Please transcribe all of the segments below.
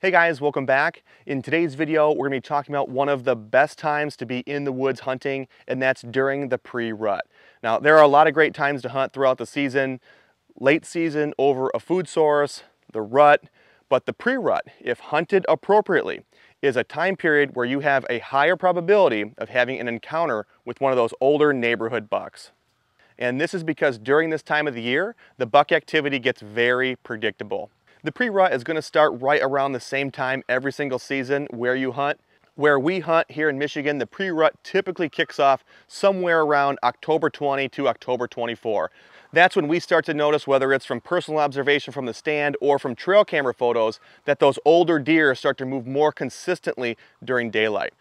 Hey guys, welcome back. In today's video, we're gonna be talking about one of the best times to be in the woods hunting, and that's during the pre-rut. Now, there are a lot of great times to hunt throughout the season. Late season over a food source, the rut, but the pre-rut, if hunted appropriately, is a time period where you have a higher probability of having an encounter with one of those older neighborhood bucks. And this is because during this time of the year, the buck activity gets very predictable. The pre-rut is gonna start right around the same time every single season where you hunt. Where we hunt here in Michigan, the pre-rut typically kicks off somewhere around October 20 to October 24. That's when we start to notice whether it's from personal observation from the stand or from trail camera photos that those older deer start to move more consistently during daylight.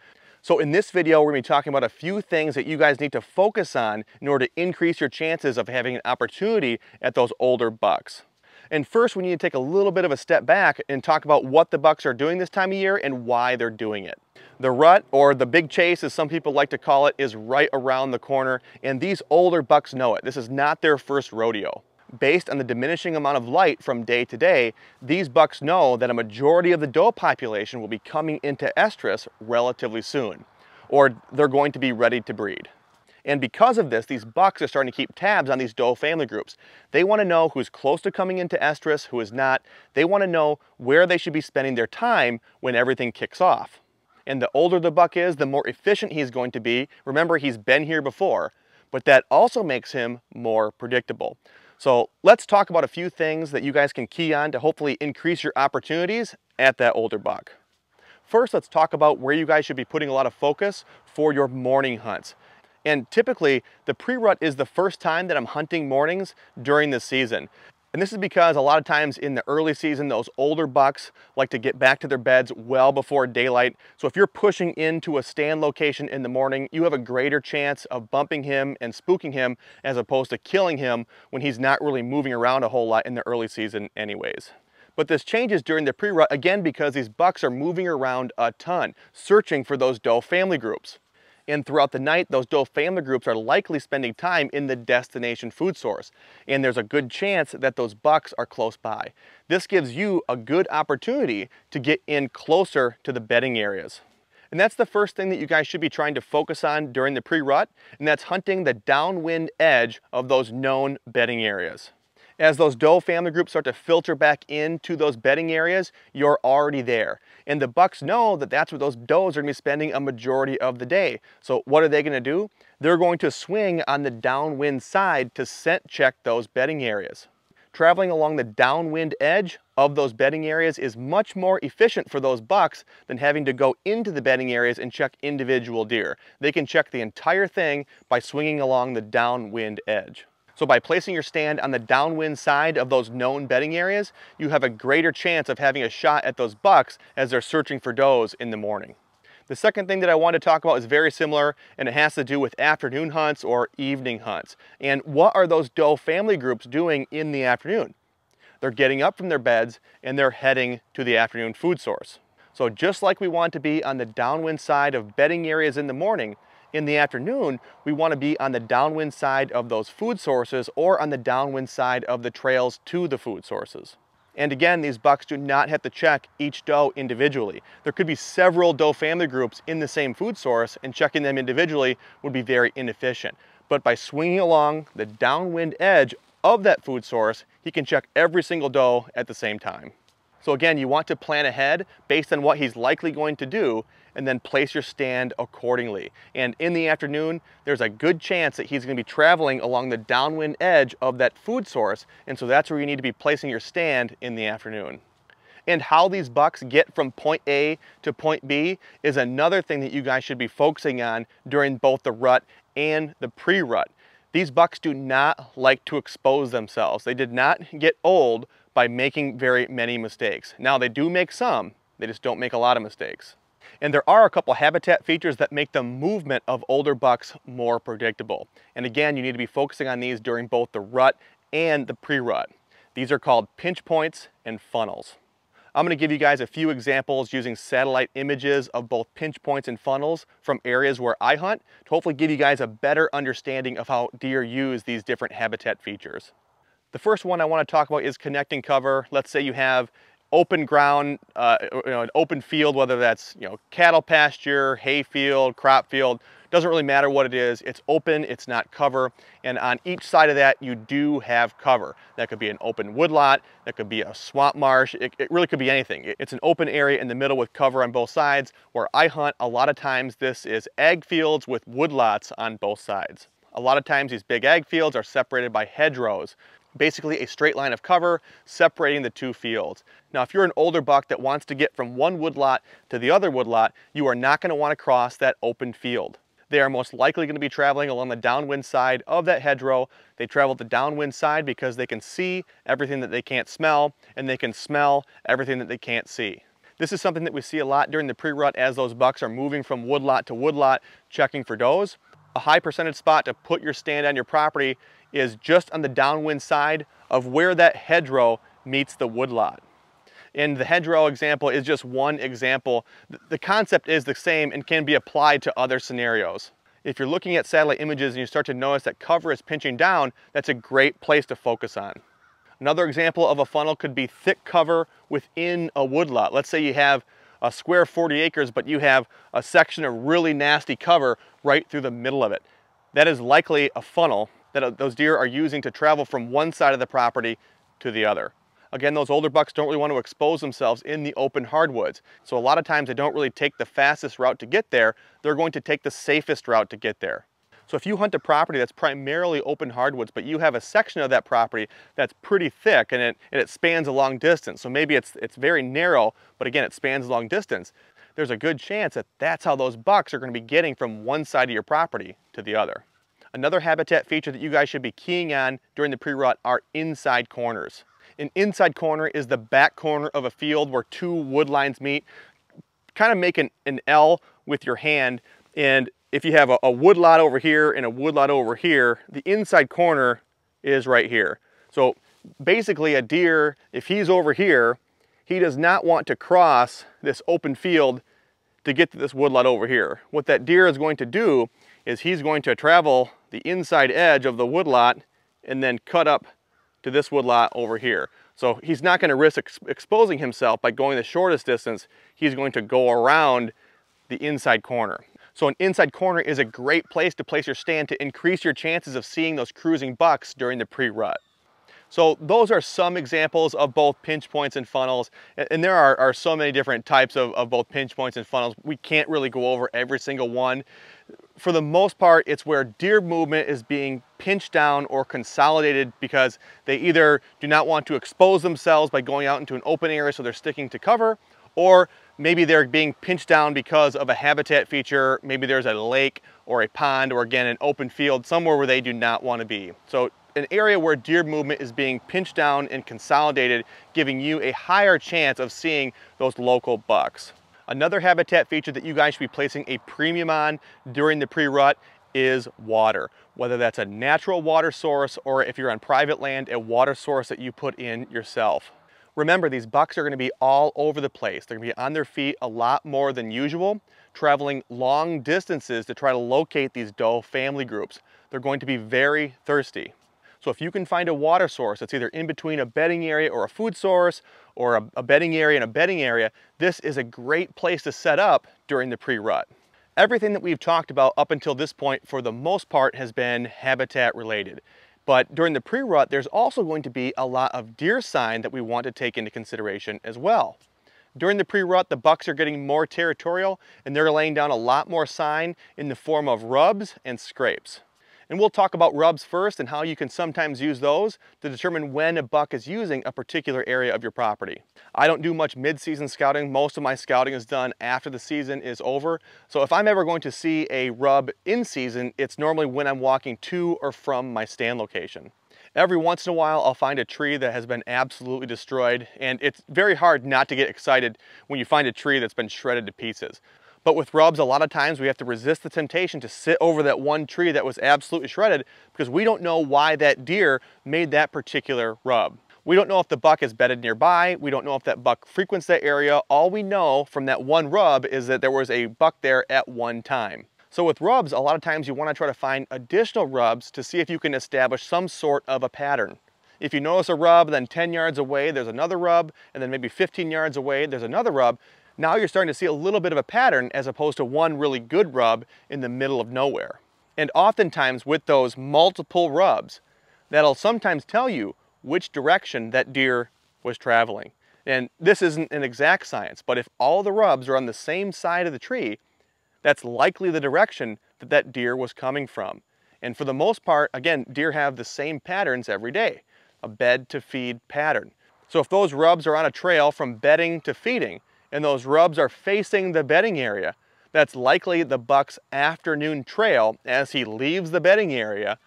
So in this video, we're gonna be talking about a few things that you guys need to focus on in order to increase your chances of having an opportunity at those older bucks. And first, we need to take a little bit of a step back and talk about what the bucks are doing this time of year and why they're doing it. The rut, or the big chase as some people like to call it, is right around the corner, and these older bucks know it. This is not their first rodeo based on the diminishing amount of light from day to day, these bucks know that a majority of the doe population will be coming into estrus relatively soon, or they're going to be ready to breed. And because of this, these bucks are starting to keep tabs on these doe family groups. They want to know who's close to coming into estrus, who is not. They want to know where they should be spending their time when everything kicks off. And the older the buck is, the more efficient he's going to be. Remember, he's been here before, but that also makes him more predictable. So let's talk about a few things that you guys can key on to hopefully increase your opportunities at that older buck. First, let's talk about where you guys should be putting a lot of focus for your morning hunts. And typically the pre-rut is the first time that I'm hunting mornings during the season. And this is because a lot of times in the early season, those older bucks like to get back to their beds well before daylight. So if you're pushing into a stand location in the morning, you have a greater chance of bumping him and spooking him as opposed to killing him when he's not really moving around a whole lot in the early season anyways. But this changes during the pre-rut again because these bucks are moving around a ton, searching for those doe family groups. And throughout the night, those doe family groups are likely spending time in the destination food source. And there's a good chance that those bucks are close by. This gives you a good opportunity to get in closer to the bedding areas. And that's the first thing that you guys should be trying to focus on during the pre-rut, and that's hunting the downwind edge of those known bedding areas. As those doe family groups start to filter back into those bedding areas, you're already there. And the bucks know that that's where those does are gonna be spending a majority of the day. So what are they gonna do? They're going to swing on the downwind side to scent check those bedding areas traveling along the downwind edge of those bedding areas is much more efficient for those bucks than having to go into the bedding areas and check individual deer. They can check the entire thing by swinging along the downwind edge. So by placing your stand on the downwind side of those known bedding areas, you have a greater chance of having a shot at those bucks as they're searching for does in the morning. The second thing that I want to talk about is very similar and it has to do with afternoon hunts or evening hunts. And what are those doe family groups doing in the afternoon? They're getting up from their beds and they're heading to the afternoon food source. So just like we want to be on the downwind side of bedding areas in the morning, in the afternoon, we wanna be on the downwind side of those food sources or on the downwind side of the trails to the food sources. And again, these bucks do not have to check each doe individually. There could be several doe family groups in the same food source and checking them individually would be very inefficient. But by swinging along the downwind edge of that food source, he can check every single doe at the same time. So again, you want to plan ahead based on what he's likely going to do and then place your stand accordingly. And in the afternoon, there's a good chance that he's gonna be traveling along the downwind edge of that food source. And so that's where you need to be placing your stand in the afternoon. And how these bucks get from point A to point B is another thing that you guys should be focusing on during both the rut and the pre-rut. These bucks do not like to expose themselves. They did not get old by making very many mistakes. Now they do make some, they just don't make a lot of mistakes. And there are a couple habitat features that make the movement of older bucks more predictable. And again, you need to be focusing on these during both the rut and the pre-rut. These are called pinch points and funnels. I'm gonna give you guys a few examples using satellite images of both pinch points and funnels from areas where I hunt to hopefully give you guys a better understanding of how deer use these different habitat features. The first one I wanna talk about is connecting cover. Let's say you have open ground, uh, you know, an open field, whether that's you know cattle pasture, hay field, crop field, doesn't really matter what it is. It's open, it's not cover, and on each side of that you do have cover. That could be an open woodlot, that could be a swamp marsh, it, it really could be anything. It's an open area in the middle with cover on both sides. Where I hunt, a lot of times this is ag fields with woodlots on both sides. A lot of times these big ag fields are separated by hedgerows basically a straight line of cover separating the two fields. Now, if you're an older buck that wants to get from one woodlot to the other woodlot, you are not gonna wanna cross that open field. They are most likely gonna be traveling along the downwind side of that hedgerow. They travel the downwind side because they can see everything that they can't smell, and they can smell everything that they can't see. This is something that we see a lot during the pre-rut as those bucks are moving from woodlot to woodlot checking for does. A high percentage spot to put your stand on your property is just on the downwind side of where that hedgerow meets the woodlot. And the hedgerow example is just one example. The concept is the same and can be applied to other scenarios. If you're looking at satellite images and you start to notice that cover is pinching down, that's a great place to focus on. Another example of a funnel could be thick cover within a woodlot. Let's say you have a square 40 acres, but you have a section of really nasty cover right through the middle of it. That is likely a funnel that uh, those deer are using to travel from one side of the property to the other. Again, those older bucks don't really want to expose themselves in the open hardwoods. So a lot of times they don't really take the fastest route to get there. They're going to take the safest route to get there. So if you hunt a property that's primarily open hardwoods, but you have a section of that property that's pretty thick and it, and it spans a long distance. So maybe it's, it's very narrow, but again, it spans a long distance. There's a good chance that that's how those bucks are gonna be getting from one side of your property to the other. Another habitat feature that you guys should be keying on during the pre-rut are inside corners. An inside corner is the back corner of a field where two wood lines meet. Kind of make an, an L with your hand and if you have a, a wood lot over here and a wood lot over here, the inside corner is right here. So basically a deer, if he's over here, he does not want to cross this open field to get to this woodlot over here. What that deer is going to do is he's going to travel the inside edge of the woodlot and then cut up to this woodlot over here. So he's not going to risk ex exposing himself by going the shortest distance. He's going to go around the inside corner. So an inside corner is a great place to place your stand to increase your chances of seeing those cruising bucks during the pre-rut. So those are some examples of both pinch points and funnels. And there are, are so many different types of, of both pinch points and funnels. We can't really go over every single one for the most part, it's where deer movement is being pinched down or consolidated because they either do not want to expose themselves by going out into an open area so they're sticking to cover, or maybe they're being pinched down because of a habitat feature. Maybe there's a lake or a pond or again, an open field, somewhere where they do not want to be. So an area where deer movement is being pinched down and consolidated, giving you a higher chance of seeing those local bucks. Another habitat feature that you guys should be placing a premium on during the pre-rut is water. Whether that's a natural water source or if you're on private land, a water source that you put in yourself. Remember, these bucks are gonna be all over the place. They're gonna be on their feet a lot more than usual, traveling long distances to try to locate these doe family groups. They're going to be very thirsty. So if you can find a water source that's either in between a bedding area or a food source or a, a bedding area and a bedding area, this is a great place to set up during the pre-rut. Everything that we've talked about up until this point for the most part has been habitat related. But during the pre-rut, there's also going to be a lot of deer sign that we want to take into consideration as well. During the pre-rut, the bucks are getting more territorial and they're laying down a lot more sign in the form of rubs and scrapes. And we'll talk about rubs first and how you can sometimes use those to determine when a buck is using a particular area of your property. I don't do much mid-season scouting. Most of my scouting is done after the season is over. So if I'm ever going to see a rub in season, it's normally when I'm walking to or from my stand location. Every once in a while, I'll find a tree that has been absolutely destroyed, and it's very hard not to get excited when you find a tree that's been shredded to pieces. But with rubs, a lot of times we have to resist the temptation to sit over that one tree that was absolutely shredded because we don't know why that deer made that particular rub. We don't know if the buck is bedded nearby. We don't know if that buck frequents that area. All we know from that one rub is that there was a buck there at one time. So with rubs, a lot of times you wanna try to find additional rubs to see if you can establish some sort of a pattern. If you notice a rub, then 10 yards away, there's another rub, and then maybe 15 yards away, there's another rub, now you're starting to see a little bit of a pattern as opposed to one really good rub in the middle of nowhere. And oftentimes with those multiple rubs, that'll sometimes tell you which direction that deer was traveling. And this isn't an exact science, but if all the rubs are on the same side of the tree, that's likely the direction that that deer was coming from. And for the most part, again, deer have the same patterns every day, a bed to feed pattern. So if those rubs are on a trail from bedding to feeding, and those rubs are facing the bedding area. That's likely the buck's afternoon trail as he leaves the bedding area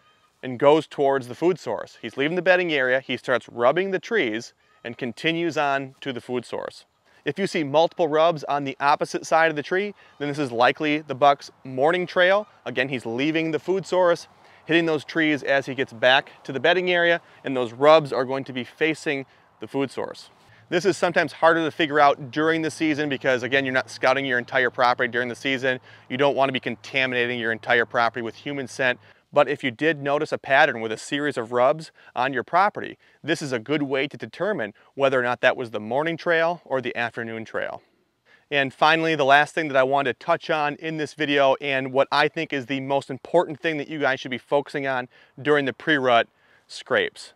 and goes towards the food source. He's leaving the bedding area, he starts rubbing the trees and continues on to the food source. If you see multiple rubs on the opposite side of the tree, then this is likely the buck's morning trail. Again, he's leaving the food source, hitting those trees as he gets back to the bedding area, and those rubs are going to be facing the food source. This is sometimes harder to figure out during the season because again, you're not scouting your entire property during the season. You don't wanna be contaminating your entire property with human scent. But if you did notice a pattern with a series of rubs on your property, this is a good way to determine whether or not that was the morning trail or the afternoon trail. And finally, the last thing that I want to touch on in this video and what I think is the most important thing that you guys should be focusing on during the pre-rut scrapes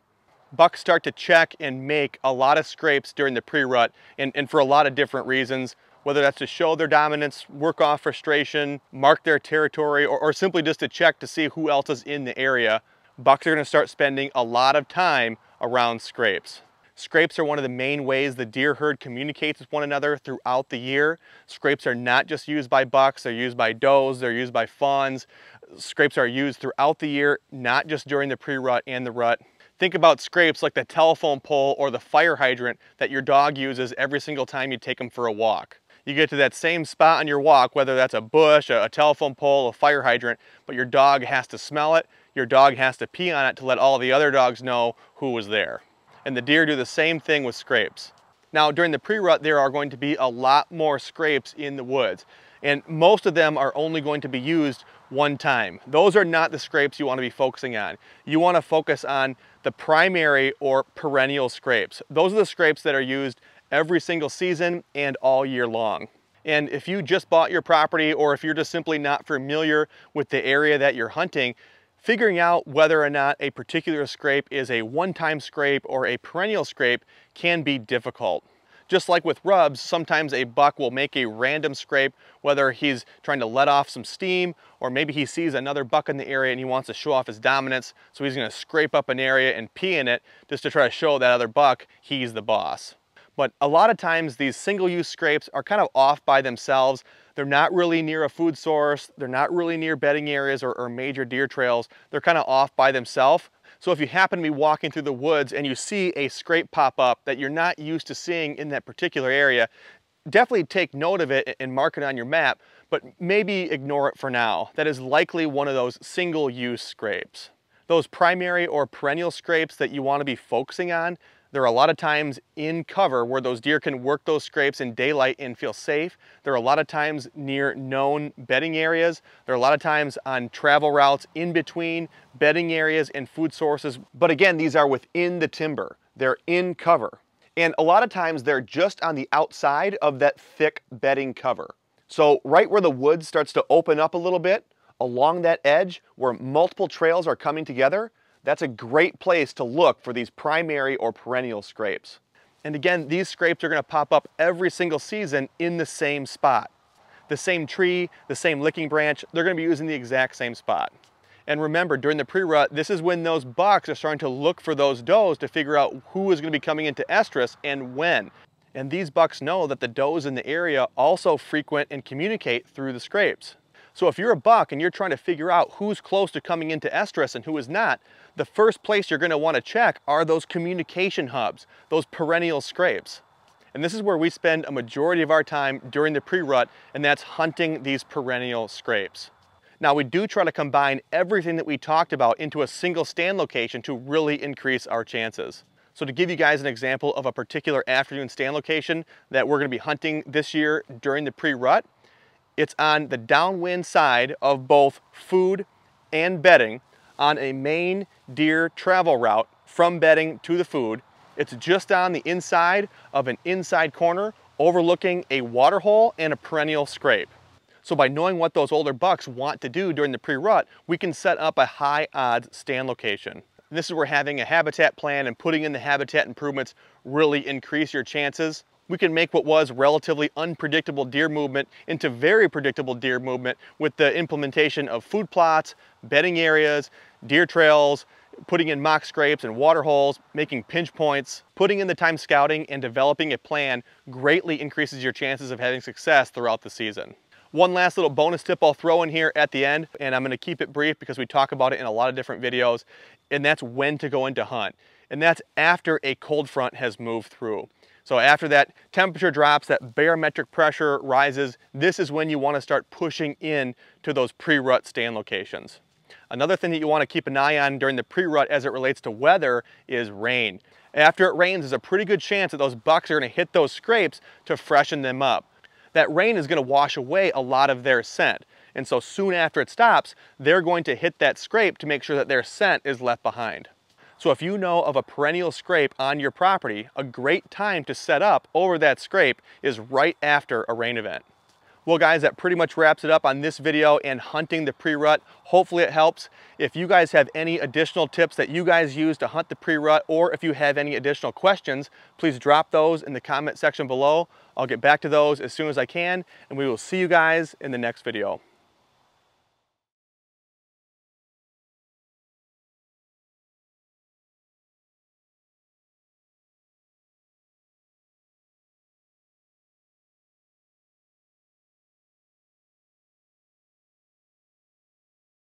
bucks start to check and make a lot of scrapes during the pre-rut and, and for a lot of different reasons, whether that's to show their dominance, work off frustration, mark their territory, or, or simply just to check to see who else is in the area, bucks are gonna start spending a lot of time around scrapes. Scrapes are one of the main ways the deer herd communicates with one another throughout the year. Scrapes are not just used by bucks, they're used by does, they're used by fawns. Scrapes are used throughout the year, not just during the pre-rut and the rut. Think about scrapes like the telephone pole or the fire hydrant that your dog uses every single time you take him for a walk. You get to that same spot on your walk, whether that's a bush, a, telephone pole, a fire hydrant, but your dog has to smell it, your dog has to pee on it to let all the other dogs know who was there. And the deer do the same thing with scrapes. Now during the pre-rut, there are going to be a lot more scrapes in the woods, and most of them are only going to be used one time. Those are not the scrapes you wanna be focusing on. You wanna focus on the primary or perennial scrapes. Those are the scrapes that are used every single season and all year long. And if you just bought your property or if you're just simply not familiar with the area that you're hunting, figuring out whether or not a particular scrape is a one-time scrape or a perennial scrape can be difficult. Just like with rubs, sometimes a buck will make a random scrape, whether he's trying to let off some steam, or maybe he sees another buck in the area and he wants to show off his dominance, so he's gonna scrape up an area and pee in it just to try to show that other buck he's the boss. But a lot of times these single-use scrapes are kind of off by themselves. They're not really near a food source. They're not really near bedding areas or, or major deer trails. They're kind of off by themselves. So if you happen to be walking through the woods and you see a scrape pop up that you're not used to seeing in that particular area, definitely take note of it and mark it on your map, but maybe ignore it for now. That is likely one of those single use scrapes. Those primary or perennial scrapes that you wanna be focusing on, there are a lot of times in cover where those deer can work those scrapes in daylight and feel safe. There are a lot of times near known bedding areas. There are a lot of times on travel routes in between bedding areas and food sources. But again, these are within the timber. They're in cover. And a lot of times they're just on the outside of that thick bedding cover. So right where the woods starts to open up a little bit, along that edge where multiple trails are coming together, that's a great place to look for these primary or perennial scrapes. And again, these scrapes are gonna pop up every single season in the same spot. The same tree, the same licking branch, they're gonna be using the exact same spot. And remember, during the pre-rut, this is when those bucks are starting to look for those does to figure out who is gonna be coming into estrus and when. And these bucks know that the does in the area also frequent and communicate through the scrapes. So if you're a buck and you're trying to figure out who's close to coming into estrus and who is not, the first place you're gonna to want to check are those communication hubs, those perennial scrapes. And this is where we spend a majority of our time during the pre-rut, and that's hunting these perennial scrapes. Now we do try to combine everything that we talked about into a single stand location to really increase our chances. So to give you guys an example of a particular afternoon stand location that we're gonna be hunting this year during the pre-rut, it's on the downwind side of both food and bedding on a main deer travel route from bedding to the food. It's just on the inside of an inside corner overlooking a water hole and a perennial scrape. So by knowing what those older bucks want to do during the pre-rut, we can set up a high odds stand location. This is where having a habitat plan and putting in the habitat improvements really increase your chances we can make what was relatively unpredictable deer movement into very predictable deer movement with the implementation of food plots, bedding areas, deer trails, putting in mock scrapes and water holes, making pinch points, putting in the time scouting and developing a plan greatly increases your chances of having success throughout the season. One last little bonus tip I'll throw in here at the end, and I'm gonna keep it brief because we talk about it in a lot of different videos, and that's when to go into hunt. And that's after a cold front has moved through. So after that temperature drops, that barometric pressure rises, this is when you wanna start pushing in to those pre-rut stand locations. Another thing that you wanna keep an eye on during the pre-rut as it relates to weather is rain. After it rains, there's a pretty good chance that those bucks are gonna hit those scrapes to freshen them up. That rain is gonna wash away a lot of their scent. And so soon after it stops, they're going to hit that scrape to make sure that their scent is left behind. So if you know of a perennial scrape on your property, a great time to set up over that scrape is right after a rain event. Well guys, that pretty much wraps it up on this video and hunting the pre-rut. Hopefully it helps. If you guys have any additional tips that you guys use to hunt the pre-rut or if you have any additional questions, please drop those in the comment section below. I'll get back to those as soon as I can and we will see you guys in the next video.